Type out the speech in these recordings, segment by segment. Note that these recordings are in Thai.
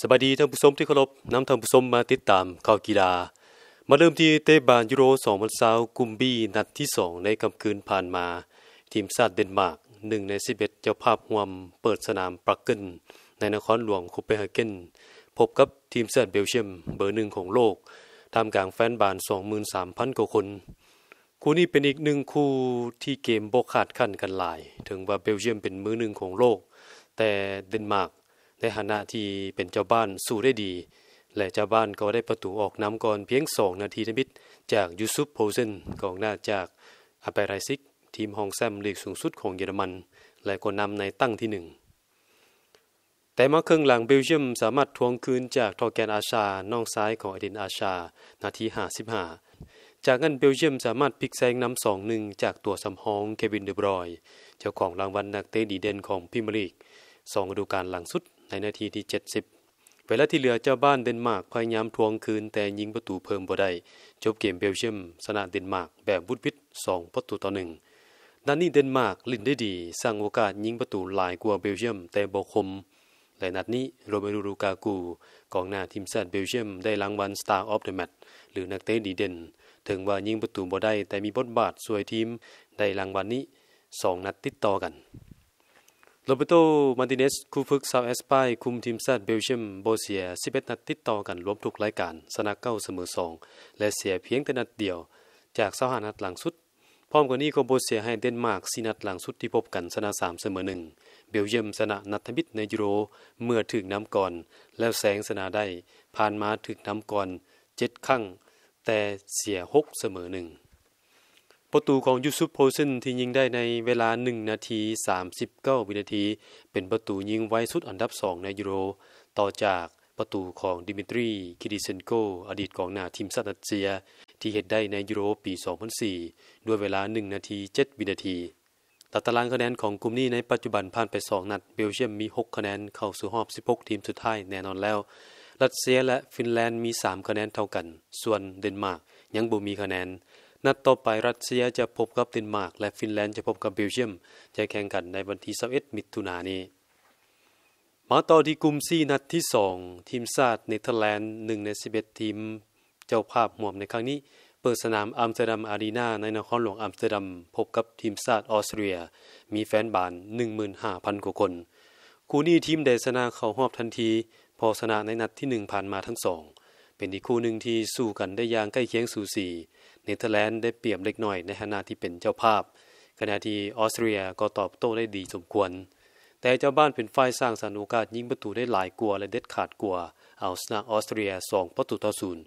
สวัสดีท่านผู้ชมที่เคารพนำท่านผู้ชมมาติดตามข่าวกีฬา มาเริ่มที่เตบานยูโร2020กุมบี้นัดที่ 2 ในกำคืนผ่านมา ทีมชาติเดนมาร์กหนึ่งใน11เจ้าภาพห่วมเปิดสนามปรักเกนในนครหลวงคคเปนเฮเกนพบกับทีมชาติเบลเยียมเบอร์หนึ่งของโลกทามกลางแฟนบาน 23,000กว่าคน คู่นี้เป็นอีกหนึ่งคู่ที่เกมบกขาดขั้นกันหลาย ถึงว่าเบลเยียมเป็นมือหนึ่งของโลก แต่เดนมาร์กในฐานะที่เป็นเจ้าบ้านสู้ได้ดี และเจ้าบ้านก็ได้ประตูออกนำก่อนเพียงสองนาทีนิด จากยูซุปโพเซนกองหน้าจากอาเปไรซิก ทีมฮองแซมลีกสูงสุดของเยอรมัน และก็นำในตั้งที่หนึ่งแต่มาครึ่งหลังเบลเยียม สามารถทวงคืนจากทอแกนอาชา น้องซ้ายของอดินอาชา นาทีห้าสิบห้าจากนั้นเบลเยียมสามารถพลิกแซงนำสองหนึ่งจากตัวสำฮองเควินเดบรอย เจ้าของรางวัลนักเตะดีเด่นของพิมลีกสองฤดูกาลหลังสุดในนาทีที่ 70เวลาที่เหลือเจ้าบ้านเดนมาร์กพยายามทวงคืนแต่ยิงประตูเพิ่มบ่ได้จบเกมเบลเยียมชนะเดนมาร์กแบบวุดวิดสองประตูต่อหนึ่งนันนี่เดนมาร์กลินได้ดี สร้างโอกาสยิงประตูหลายกว่าเบลเยียมแต่บ่คมและนัดนี้โรเบรูรูกากูกองหน้าทีมชาติเบลเยียมได้รางวัล Star of the Match หรือนักเตะดีเด่น ถึงว่ายิงประตูบ่ได้แต่มีบทบาทสวยทีมได้รางวัลนนี้2นัดติดต่อกันโรเบโตมาติเนสคู่ฝึกซาวเอสปายคุมทีมชาติเบลเยียม โบเซีย11นัดติดต่อกันรวมทุกรายการ ชนะเก้าเสมอสอง และเสียเพียงแต่นัดเดียว จากเซาหานัดหลังสุด พร้อมกันนี้ก็โบเซียให้เดนมาร์ก4นัดหลังสุดที่พบกันชนะ3เสมอหนึ่ง เบลเยียมชนะนัดทมิตในยูโร เมื่อถึงน้ำก่อน แล้วแสงชนะได้ ผ่านมาถึงน้ำก่อน7ครั้ง แต่เสีย 6 เสมอหนึ่งประตูของยูซุปโพซซนที่ยิงได้ในเวลา 1 นาที 39 วินาที เป็นประตูยิงไว้สุดอันดับ 2 ในยูโร ต่อจากประตูของดิมิทรีคิดิเซนโก อดีตกองหน้าทีมซาตัเซีย ที่เห็นได้ในยูโรปี 2004 ด้วยเวลา 1 นาที 7 วินาทีตัดตารางคะแนนของกลุ่มนี้ในปัจจุบันผ่านไป2นัดเบลเยียมมี 6 คะแนนเข้าสู่รอบ 16 ทีมสุดท้ายแน่นอนแล้ว รัสเซียและฟินแลนด์มี3คะแนนเท่ากัน ส่วนเดนมาร์กยังบ่มีคะแนนนัดต่อไปรัสเซียจะพบกับเดนมาร์กและฟินแลนด์จะพบกับเบลเยียม จะแข่งกันในวันที่21มิถุนายนนี้มาต่อที่กลุ่มซีนัดที่ 2 ทีมชาติเนเธอร์แลนด์ 1 ใน 11 ทีม เจ้าภาพห่วมในครั้งนี้ เปิดสนามอัมสเตอร์ดัมอารีนาในนครหลวงอัมสเตอร์ดัมพบกับทีมชาติออสเตรียมีแฟนบาน15,000กว่าคนคู่นี้ทีมเดชนาเข้ารอบทันทีพอชนะในนัดที่1ผ่านมาทั้งสองเป็นอีกคู่หนึ่งที่สู้กันได้อย่างใกล้เคียงสูสี เนเธอร์แลนด์ได้เปรียบเล็กน้อยในขานะที่เป็นเจ้าภาพ ขณะที่ออสเตรียก็ตอบโต้ได้ดีสมควร แต่เจ้าบ้านเป็นฝ่ายสร้างสรรค์โอกาสยิงประตูได้หลายกวัวและเด็ดขาดกวัว เอาชนะออสเตรีย 2ประตูต่อศูนย์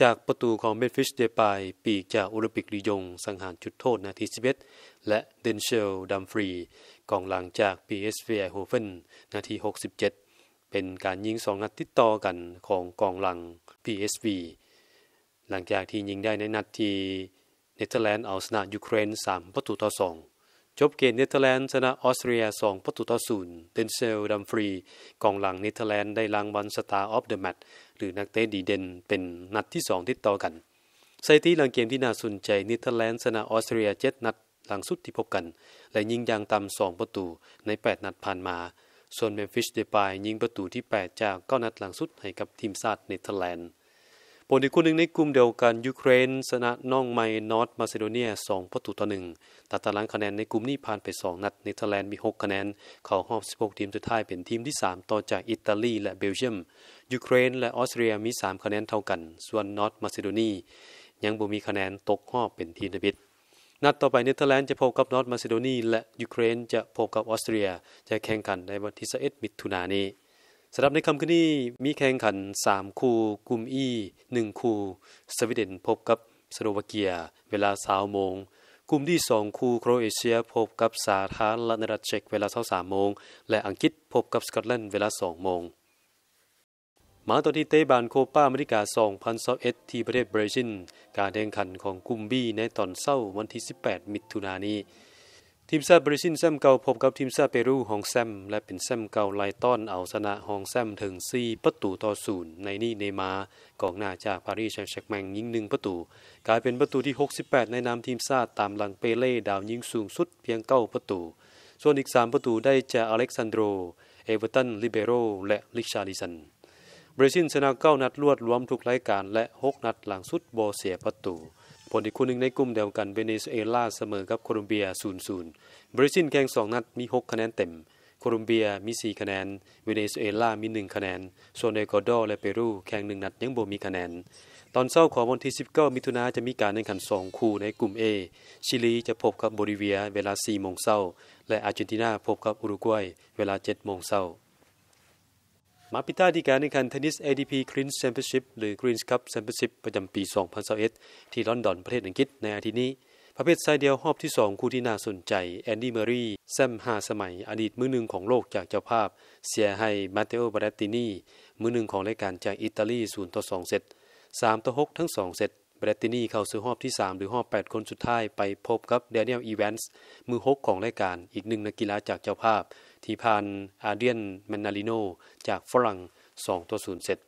จากประตูของเบนฟิชเดปายปีกจากโอลิมปิกลียงสังหารจุดโทษ นาที11และเดนเชลดัมฟรีกองหลังจากปีเสเ v ีอโฮเฟนนาที67เป็นการยิงสองนัดติดต่อกันของกองหลัง PSV หลังจากที่ยิงได้ในนัดที่เนเธอร์แลนด์เอาชนะยูเครน 3ประตูต่อ2จบเกมเนเธอร์แลนด์ชนะออสเตรีย2ประตูต่อ0เดนเซลดัมฟรี กองหลังเนเธอร์แลนด์ได้รางวัลสตาร์ออฟเดอะแมตช์หรือนักเตะดีเด่นเป็นนัดที่2ติดต่อกันสถิติหลังเกมที่น่าสนใจเนเธอร์แลนด์ชนะออสเตรีย7นัดหลังสุดที่พบกัน และยิงอย่างต่ำ2ประตูใน 8 นัดผ่านมาส่วนเมมฟิสเดปายยิงประตูที่ 8 จากก้านัดหลังสุดให้กับทีมชาติเนเธอร์แลนด์ ผลอีกคู่หนึ่งในกลุ่มเดียวกัน ยูเครนชนะน้องไมนอตมาซิโดเนีย 2 ประตูต่อ1่ตัดตารางคะแนนในกลุ่มนี้ผ่านไป 2 นัดเนเธอร์แลนด์มี 6 คะแนน เข้ารอบ 16 ทีมสุดท้ายเป็นทีมที่ 3 ต่อจากอิตาลี และเบลเยียมยูเครนและออสเตรียมี 3 คะแนนเท่ากัน ส่วนนอตมาซิโดเนียยังบ่มีคะแนนตกรอบเป็นทีมเดบิตนัดต่อไปเนเธอร์แลนด์จะพบกับนอร์ทมาซิโดนีและยูเครนจะพบกับออสเตรียจะแข่งขันในวันที่11มิถุนายนีสำหรับในคำคืนนี้มีแข่งขัน 3 คู่กลุ่มอี1คู่สวีเดนพบกับ สโลวาเกียเวลา3โมงกลุ่มที่2คู่โครเอเชียพบกับสาธารณรัฐเช็กเวลา23โมง และอังกฤษพบกับสกอตแลนด์เวลา 2 โมงมาตอนที่เตบานโคปาอเมริกา 2021 ที่ประเทศบราซิล การแข่งขันของกุมบี้ในตอนเศร้าวันที่ 18 มิถุนายนนี้ทีมชาติบราซิลแซมเก่าพบกับทีมชาติเปรูของแซมและเป็นแซมเก่าไล่ต้อนเอาชนะฮองแซม ถึง4ประตูต่อศูนย์ ในนี้เนมากองหน้าจากปารีสแซงต์แชร์แมง ยิงหนึ่งประตู กลายเป็นประตูที่ 68ในนามทีมชาติตามหลังเปเล่ดาวยิงสูงสุดเพียงเก้าประตู ส่วนอีก3ประตูได้จากอเล็กซานโดรเอเวอร์ตันลิเบโร และลิชาลิสันบริซินชนะเก้านัดรวดรวมทุกรายการและหกนัดหลังสุดโบเสียประตูผลอีกคู่หนึ่งในกลุ่มเดียวกันเวเนซุเอลาเสมอกับโคลอมเบีย0-0บริซินแข่งสองนัดมี 6 คะแนนเต็ม โคลอมเบียมี 4 คะแนน เวเนซุเอลามี 1 คะแนน ส่วนเอกวาดอร์และเปรูแข่ง 1 นัดยังบ่มีคะแนน ตอนเช้าของวันที่19 มิถุนาจะมีการแข่งขัน 2 คู่ในกลุ่ม A ชิลีจะพบกับโบลิเวียเวลา4โมงเช้าและอาร์เจนตินาพบกับอุรุกวัยเวลา7โมงเช้ามาปิต้าดีการในการันเทนนิส a d p Queen's Championship หรือ Queen's Cup Championship ประจำปี2021 ที่ลอนดอนประเทศอังกฤษในอาทิตย์นี้ ประเภทชายเดียวรอบที่ 2คู่ที่น่าสนใจแอนดี้เมอรี่แซมฮาสมัยอดีตมือหนึ่งของโลกจากเจ้าภาพ เสียให้มาเตโอบรตตินีมือหนึ่งของรายการจากอิตาลี0ต่อ2เซต3ต่อ6ทั้ง 2เซตบรตตินีเข้าสู่รอบที่ 3 หรือรอบ 8 คนสุดท้ายไปพบกับเดเนียลอีแวนส์มือ 6 ของรายการอีกหนึ่งนักกีฬาจากเจ้าภาพทีพานอาเดียนแมนนาริโนจากฝรั่ง2ตัวศูนย์เสร็จ